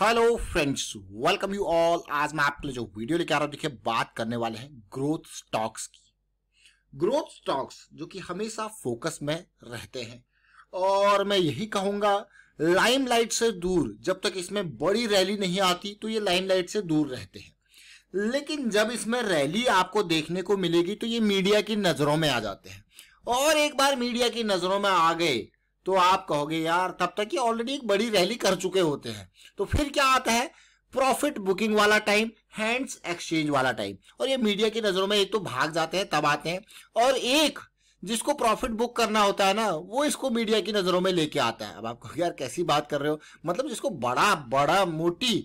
hello friends welcome you all आज मैं आपके लिए जो वीडियो लेकर आ रहा हूँ देखिए बात करने वाले हैं ग्रोथ स्टॉक्स की ग्रोथ स्टॉक्स जो कि हमेशा फोकस में रहते हैं और मैं यही कहूंगा लाइमलाइट से दूर जब तक इसमें बड़ी रैली नहीं आती तो ये लाइमलाइट से दूर रहते हैं लेकिन जब इसमें रैली आपको देखने को मिलेगी तो ये मीडिया की नजरों में आ जाते हैं और एक बार मीडिया की नजरों में आ गए तो आप कहोगे यार तब तक ये ऑलरेडी एक बड़ी रैली कर चुके होते हैं तो फिर क्या आता है प्रॉफिट बुकिंग वाला टाइम हैंड्स एक्सचेंज वाला टाइम और ये मीडिया की नजरों में एक तो भाग जाते हैं तब आते हैं और एक जिसको प्रॉफिट बुक करना होता है ना वो इसको मीडिया की नजरों में लेके आता है अब कहोगे यार कैसी बात कर रहे हो मतलब जिसको बड़ा बड़ा मोटी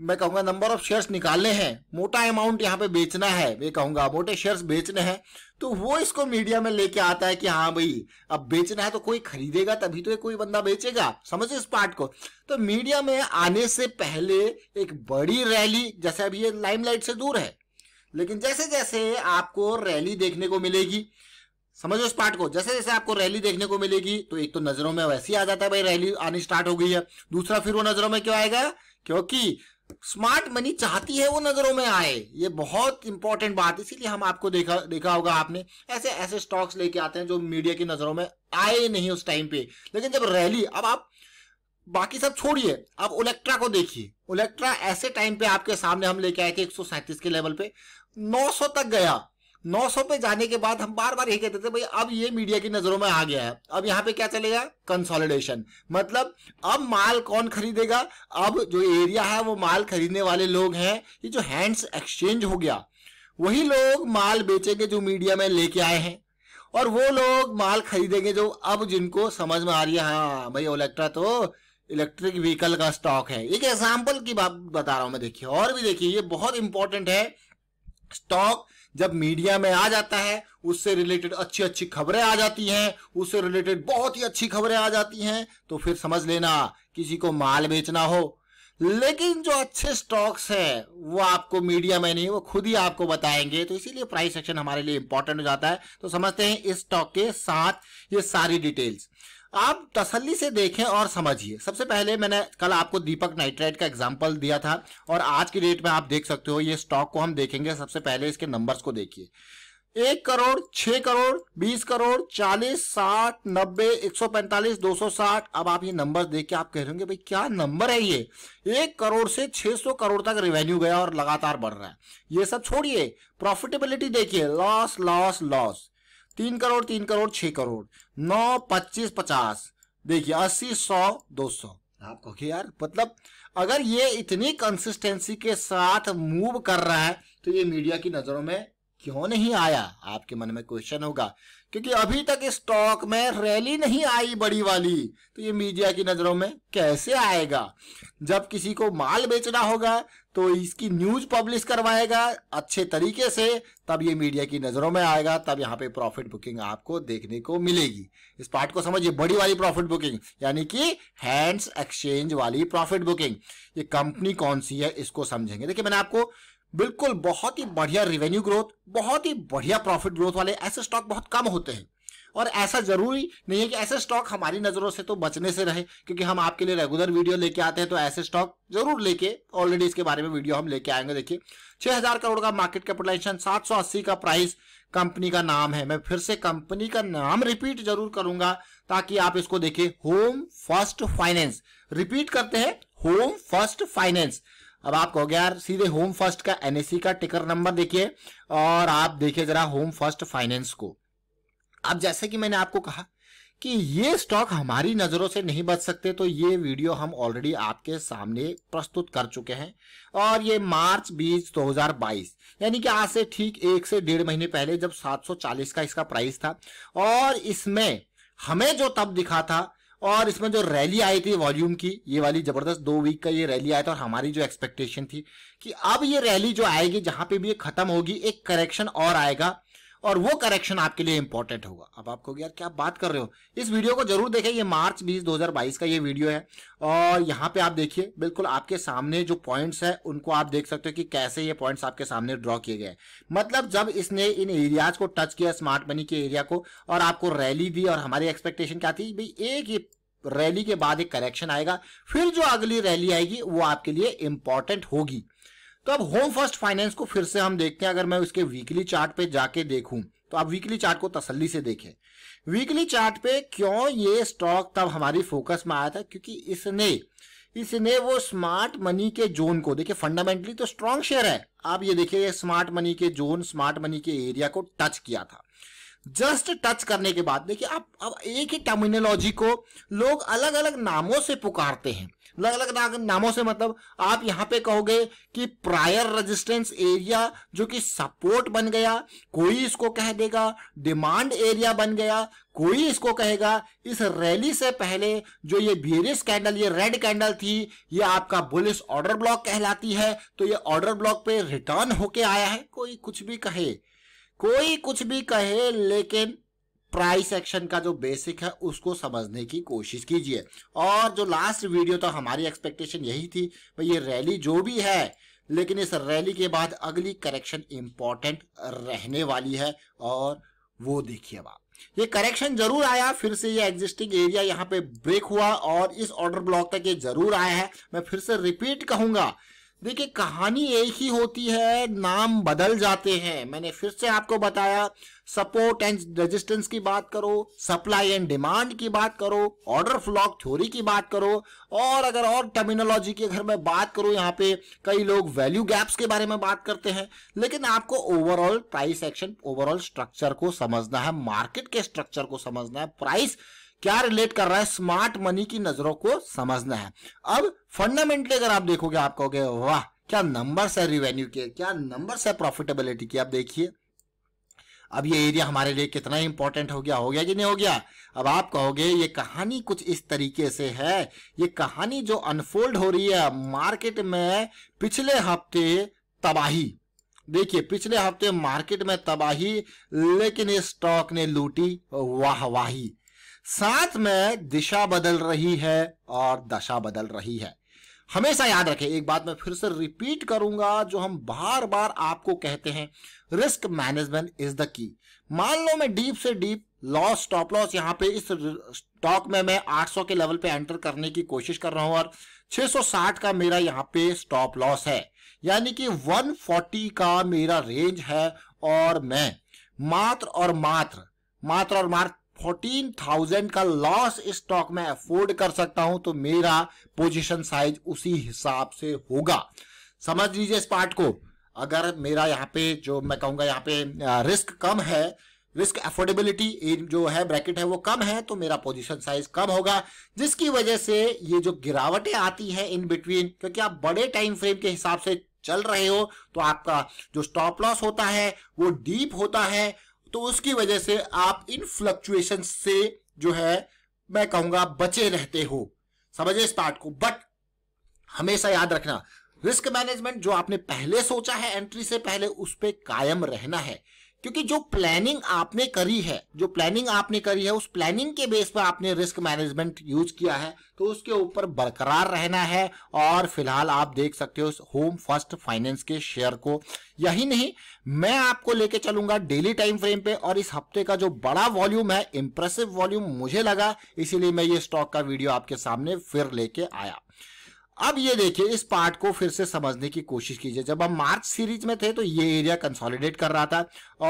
मैं कहूंगा नंबर ऑफ शेयर्स निकालने हैं मोटा अमाउंट यहाँ पे बेचना है मैं कहूंगा मोटे शेयर्स बेचने हैं तो वो इसको मीडिया में लेके आता है कि हाँ भाई अब बेचना है तो कोई खरीदेगा तभी तो कोई बंदा बेचेगा समझो इस पार्ट को तो मीडिया में आने से पहले एक बड़ी रैली जैसे अभी ये लाइमलाइट से दूर है लेकिन जैसे जैसे आपको रैली देखने को मिलेगी समझो इस पार्ट को जैसे जैसे आपको रैली देखने को मिलेगी तो एक तो नजरों में वैसे ही आ जाता है भाई रैली आनी स्टार्ट हो गई है दूसरा फिर वो नजरों में क्यों आएगा क्योंकि स्मार्ट मनी चाहती है वो नजरों में आए ये बहुत इंपॉर्टेंट बात इसीलिए हम आपको देखा देखा होगा आपने ऐसे ऐसे स्टॉक्स लेके आते हैं जो मीडिया की नजरों में आए नहीं उस टाइम पे लेकिन जब रैली अब आप बाकी सब छोड़िए अब उलेक्ट्रा को देखिए उलेक्ट्रा ऐसे टाइम पे आपके सामने हम लेके आए थे एक के लेवल पे 900 तक गया 900 पे जाने के बाद हम बार बार यही कहते थे भाई अब ये मीडिया की नजरों में आ गया है अब यहाँ पे क्या चलेगा कंसोलिडेशन मतलब अब माल कौन खरीदेगा अब जो एरिया है वो माल खरीदने वाले लोग हैं ये जो हैंड्स एक्सचेंज हो गया वही लोग माल बेचेंगे जो मीडिया में लेके आए हैं और वो लोग माल खरीदेंगे जो अब जिनको समझ में आ रही है हाँ भाई ओलेक्ट्रा तो इलेक्ट्रिक व्हीकल का स्टॉक है एक एग्जाम्पल की बात बता रहा हूं मैं देखिए और भी देखिए ये बहुत इंपॉर्टेंट है स्टॉक जब मीडिया में आ जाता है उससे रिलेटेड अच्छी अच्छी खबरें आ जाती हैं उससे रिलेटेड बहुत ही अच्छी खबरें आ जाती हैं तो फिर समझ लेना किसी को माल बेचना हो लेकिन जो अच्छे स्टॉक्स हैं वो आपको मीडिया में नहीं वो खुद ही आपको बताएंगे तो इसीलिए प्राइस एक्शन हमारे लिए इंपॉर्टेंट हो जाता है तो समझते हैं इस स्टॉक के साथ ये सारी डिटेल्स आप तसल्ली से देखें और समझिए सबसे पहले मैंने कल आपको दीपक नाइट्राइट का एग्जाम्पल दिया था और आज की डेट में आप देख सकते हो ये स्टॉक को हम देखेंगे सबसे पहले इसके नंबर्स को देखिए एक करोड़ छह करोड़ बीस करोड़ चालीस साठ नब्बे एक सौ पैंतालीस दो सौ साठ अब आप ये नंबर देख के आप कह रहे होंगे भाई क्या नंबर है ये एक करोड़ से छह सौ करोड़ तक रेवेन्यू गया और लगातार बढ़ रहा है ये सब छोड़िए प्रॉफिटेबिलिटी देखिए लॉस लॉस लॉस तीन करोड़ तीन करोड़ छह करोड़ नौ पच्चीस पचास देखिए अस्सी सौ दो सौ आप कहोगे यार मतलब अगर ये इतनी कंसिस्टेंसी के साथ मूव कर रहा है तो ये मीडिया की नजरों में क्यों नहीं आया आपके मन में क्वेश्चन होगा क्योंकि अभी तक स्टॉक में रैली नहीं आई बड़ी वाली तो ये मीडिया की नजरों में कैसे आएगा जब किसी को माल बेचना होगा तो इसकी न्यूज पब्लिश करवाएगा अच्छे तरीके से तब ये मीडिया की नजरों में आएगा तब यहाँ पे प्रॉफिट बुकिंग आपको देखने को मिलेगी इस पार्ट को समझिए बड़ी वाली प्रॉफिट बुकिंग यानी कि हैंड्स एक्सचेंज वाली प्रॉफिट बुकिंग ये कंपनी कौन सी है इसको समझेंगे देखिए मैंने आपको बिल्कुल बहुत ही बढ़िया रिवेन्यू ग्रोथ बहुत ही बढ़िया प्रॉफिट ग्रोथ वाले ऐसे स्टॉक बहुत कम होते हैं और ऐसा जरूरी नहीं है कि ऐसे स्टॉक हमारी नज़रों से तो बचने से रहे क्योंकि हम आपके लिए रेगुलर वीडियो लेके आते हैं तो ऐसे स्टॉक जरूर लेके ऑलरेडी इसके बारे में वीडियो हम लेके आएंगे देखिए छह करोड़ का मार्केट कैपिटलाइजेशन सात का प्राइस कंपनी का नाम है मैं फिर से कंपनी का नाम रिपीट जरूर करूंगा ताकि आप इसको देखिए होम फर्स्ट फाइनेंस रिपीट करते हैं होम फर्स्ट फाइनेंस अब आप कहोगे यार सीधे होम फर्स्ट का एनएसी का टिकर नंबर देखिए और आप देखिए जरा होम फर्स्ट फाइनेंस को अब जैसे कि मैंने आपको कहा कि ये स्टॉक हमारी नजरों से नहीं बच सकते तो ये वीडियो हम ऑलरेडी आपके सामने प्रस्तुत कर चुके हैं और ये मार्च बीस 2022 यानी कि आज से ठीक एक से डेढ़ महीने पहले जब 740 का इसका प्राइस था और इसमें हमें जो तब दिखा था और इसमें जो रैली आई थी वॉल्यूम की ये वाली जबरदस्त दो वीक का ये रैली आया था और हमारी जो एक्सपेक्टेशन थी कि अब ये रैली जो आएगी जहां पे भी ये खत्म होगी एक करेक्शन और आएगा और वो करेक्शन आपके लिए इंपॉर्टेंट होगा अब आपको यार क्या बात कर रहे हो इस वीडियो को जरूर देखें ये मार्च बीस 2022 का ये वीडियो है और यहाँ पे आप देखिए बिल्कुल आपके सामने जो पॉइंट्स है उनको आप देख सकते हो कि कैसे ये पॉइंट्स आपके सामने ड्रॉ किए गए मतलब जब इसने इन एरियाज को टच किया स्मार्ट मनी के एरिया को और आपको रैली दी और हमारी एक्सपेक्टेशन क्या थी भाई एक ही रैली के बाद एक करेक्शन आएगा फिर जो अगली रैली आएगी वो आपके लिए इंपॉर्टेंट होगी तो अब होम फर्स्ट फाइनेंस को फिर से हम देखते हैं अगर मैं उसके वीकली चार्ट पे जाके देखूं तो आप वीकली चार्ट को तसल्ली से देखें वीकली चार्ट पे क्यों ये स्टॉक तब हमारी फोकस में आया था क्योंकि इसने इसने वो स्मार्ट मनी के जोन को देखिए फंडामेंटली तो स्ट्रांग शेयर है आप ये देखिए स्मार्ट मनी के जोन स्मार्ट मनी के एरिया को टच किया था जस्ट टच करने के बाद देखिए आप अब एक ही टर्मिनोलॉजी को लोग अलग अलग नामों से पुकारते हैं अलग अलग नामों से मतलब आप यहाँ पे कहोगे कि प्रायर रेजिस्टेंस एरिया जो कि सपोर्ट बन गया कोई इसको कह देगा डिमांड एरिया बन गया कोई इसको कहेगा इस रैली से पहले जो ये बियरिस कैंडल ये रेड कैंडल थी ये आपका बुलिस ऑर्डर ब्लॉक कहलाती है तो ये ऑर्डर ब्लॉक पे रिटर्न होके आया है कोई कुछ भी कहे कोई कुछ भी कहे लेकिन प्राइस एक्शन का जो बेसिक है उसको समझने की कोशिश कीजिए और जो लास्ट वीडियो था हमारी एक्सपेक्टेशन यही थी भाई ये रैली जो भी है लेकिन इस रैली के बाद अगली करेक्शन इंपॉर्टेंट रहने वाली है और वो देखिए अब आप ये करेक्शन जरूर आया फिर से ये एग्जिस्टिंग एरिया यहाँ पे ब्रेक हुआ और इस ऑर्डर ब्लॉक तक ये जरूर आया है मैं फिर से रिपीट कहूंगा देखिए कहानी एक ही होती है नाम बदल जाते हैं मैंने फिर से आपको बताया सपोर्ट एंड रेजिस्टेंस की बात करो सप्लाई एंड डिमांड की बात करो ऑर्डर फ्लॉक थ्योरी की बात करो और अगर और टर्मिनोलॉजी की अगर मैं बात करूं यहाँ पे कई लोग वैल्यू गैप्स के बारे में बात करते हैं लेकिन आपको overall price action overall structure को समझना है मार्केट के स्ट्रक्चर को समझना है प्राइस क्या रिलेट कर रहा है स्मार्ट मनी की नजरों को समझना है अब फंडामेंटली अगर आप देखोगे आप कहोगे वाह क्या नंबर है रिवेन्यू के क्या नंबर है प्रॉफिटेबिलिटी की आप देखिए अब ये एरिया हमारे लिए कितना इंपॉर्टेंट हो गया हो गया कि नहीं हो गया अब आप कहोगे ये कहानी कुछ इस तरीके से है ये कहानी जो अनफोल्ड हो रही है मार्केट में पिछले हफ्ते तबाही देखिए पिछले हफ्ते मार्केट में तबाही लेकिन इस स्टॉक ने लूटी वाहवाही साथ में दिशा बदल रही है और दशा बदल रही है हमेशा याद रखें एक बात मैं फिर से रिपीट करूंगा जो हम बार बार आपको कहते हैं risk management is the key मान लो मैं डीप से डीप लॉस स्टॉप लॉस यहाँ पे इस स्टॉक में मैं 800 के लेवल पे एंटर करने की कोशिश कर रहा हूं और 660 का मेरा यहाँ पे स्टॉप लॉस है यानी कि 140 का मेरा रेंज है और मैं मात्र और मात्र मात्र और मात्र फोर्टीन थाउजेंड का लॉस स्टॉक में अफोर्ड कर सकता हूं तो मेरा पोजीशन साइज उसी हिसाब से होगा समझ लीजिए इस पार्ट को अगर मेरा यहाँ पे जो मैं कहूँगा यहाँ पे रिस्क कम है रिस्क एफोर्डेबिलिटी जो है ब्रैकेट है वो कम है तो मेरा पोजीशन साइज कम होगा जिसकी वजह से ये जो गिरावटें आती है इन बिटवीन क्योंकि आप बड़े टाइम फ्रेम के हिसाब से चल रहे हो तो आपका जो स्टॉप लॉस होता है वो डीप होता है तो उसकी वजह से आप इन फ्लक्चुएशन से जो है मैं कहूंगा बचे रहते हो समझे इस पार्ट को बट हमेशा याद रखना रिस्क मैनेजमेंट जो आपने पहले सोचा है एंट्री से पहले उस पर कायम रहना है क्योंकि जो प्लानिंग आपने करी है जो प्लानिंग आपने करी है उस प्लानिंग के बेस पर आपने रिस्क मैनेजमेंट यूज किया है तो उसके ऊपर बरकरार रहना है और फिलहाल आप देख सकते हो होम फर्स्ट फाइनेंस के शेयर को यही नहीं मैं आपको लेके चलूंगा डेली टाइम फ्रेम पे और इस हफ्ते का जो बड़ा वॉल्यूम है इंप्रेसिव वॉल्यूम मुझे लगा इसीलिए मैं ये स्टॉक का वीडियो आपके सामने फिर लेके आया अब ये देखिए इस पार्ट को फिर से समझने की कोशिश कीजिए जब हम मार्च सीरीज में थे तो ये एरिया कंसोलिडेट कर रहा था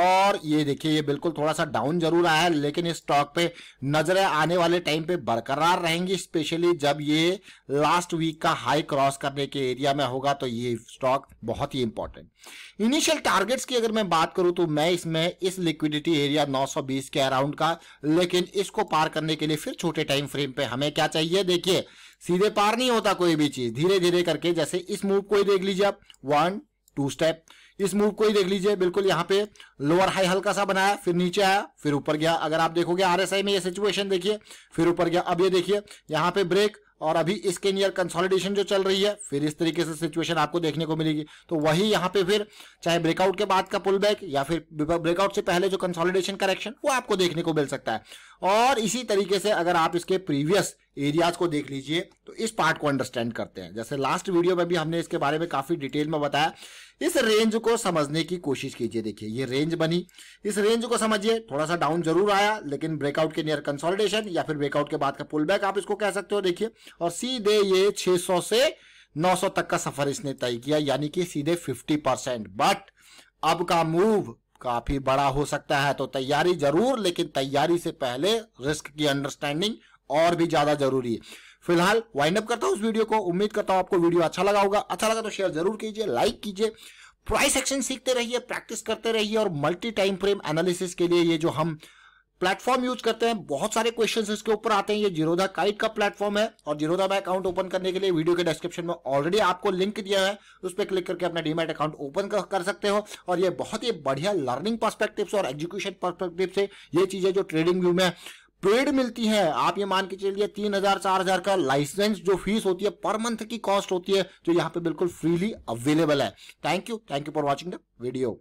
और ये देखिए ये बिल्कुल थोड़ा सा डाउन जरूर आया है लेकिन इस स्टॉक पे नजरें आने वाले टाइम पे बरकरार रहेंगी स्पेशली जब ये लास्ट वीक का हाई क्रॉस करने के एरिया में होगा तो ये स्टॉक बहुत ही इंपॉर्टेंट इनिशियल टारगेट्स की अगर मैं बात करूं तो मैं इसमें इस लिक्विडिटी एरिया नौ के अराउंड का लेकिन इसको पार करने के लिए फिर छोटे टाइम फ्रेम पे हमें क्या चाहिए देखिए सीधे पार नहीं होता कोई भी चीज धीरे धीरे करके जैसे इस मूव को ही देख लीजिए आप वन टू स्टेप इस मूव को ही देख लीजिए बिल्कुल यहाँ पे लोअर हाई हल्का सा बनाया फिर नीचे आया फिर ऊपर गया अगर आप देखोगे आरएसआई में ये सिचुएशन देखिए फिर ऊपर गया अब ये देखिए यहाँ पे ब्रेक और अभी इसके नियर कंसोलिडेशन जो चल रही है फिर इस तरीके से सिचुएशन आपको देखने को मिलेगी तो वही यहाँ पे फिर चाहे ब्रेकआउट के बाद का पुल बैक या फिर ब्रेकआउट से पहले जो कंसोलिडेशन करेक्शन वो आपको देखने को मिल सकता है और इसी तरीके से अगर आप इसके प्रीवियस एरियाज को देख लीजिए तो इस पार्ट को अंडरस्टैंड करते हैं जैसे लास्ट वीडियो में भी हमने इसके बारे में काफी डिटेल में बताया इस रेंज को समझने की कोशिश कीजिए देखिए ये रेंज बनी इस रेंज को समझिए थोड़ा सा डाउन जरूर आया लेकिन ब्रेकआउट के नियर कंसोलिडेशन या फिर ब्रेकआउट के बाद का पुल बैक आप इसको कह सकते हो देखिए और सीधे ये 600 से नौ तक का सफर इसने तय किया यानी कि सीधे फिफ्टी परसेंट बट अब का मूव काफी बड़ा हो सकता है तो तैयारी जरूर लेकिन तैयारी से पहले रिस्क की अंडरस्टैंडिंग और भी ज़्यादा जरूरी है फिलहाल वाइंड अप करता हूं उस वीडियो को उम्मीद करता हूं आपको वीडियो अच्छा लगा होगा अच्छा लगा तो शेयर जरूर कीजिए लाइक कीजिए प्राइस एक्शन सीखते रहिए प्रैक्टिस करते रहिए और मल्टी टाइम फ्रेम एनालिसिस के लिए ये जो हम प्लेटफॉर्म यूज करते हैं बहुत सारे क्वेश्चन इसके ऊपर आते हैं ये जीरोधा काइट का प्लेटफॉर्म है और जीरोधा में अकाउंट ओपन करने के लिए वीडियो के डिस्क्रिप्शन में ऑलरेडी आपको लिंक दिया है उस पर क्लिक करके अपना डीमेट अकाउंट ओपन कर सकते हो और ये बहुत ही बढ़िया लर्निंग पर्सपेक्टिव और एजुकेशन पर्सपेक्टिव से ये चीजें जो ट्रेडिंग व्यू में पेड मिलती है आप ये मान के चलिए तीन हजार चार हजार का लाइसेंस जो फीस होती है पर मंथ की कॉस्ट होती है जो यहाँ पे बिल्कुल फ्रीली अवेलेबल है thank you thank you for watching the video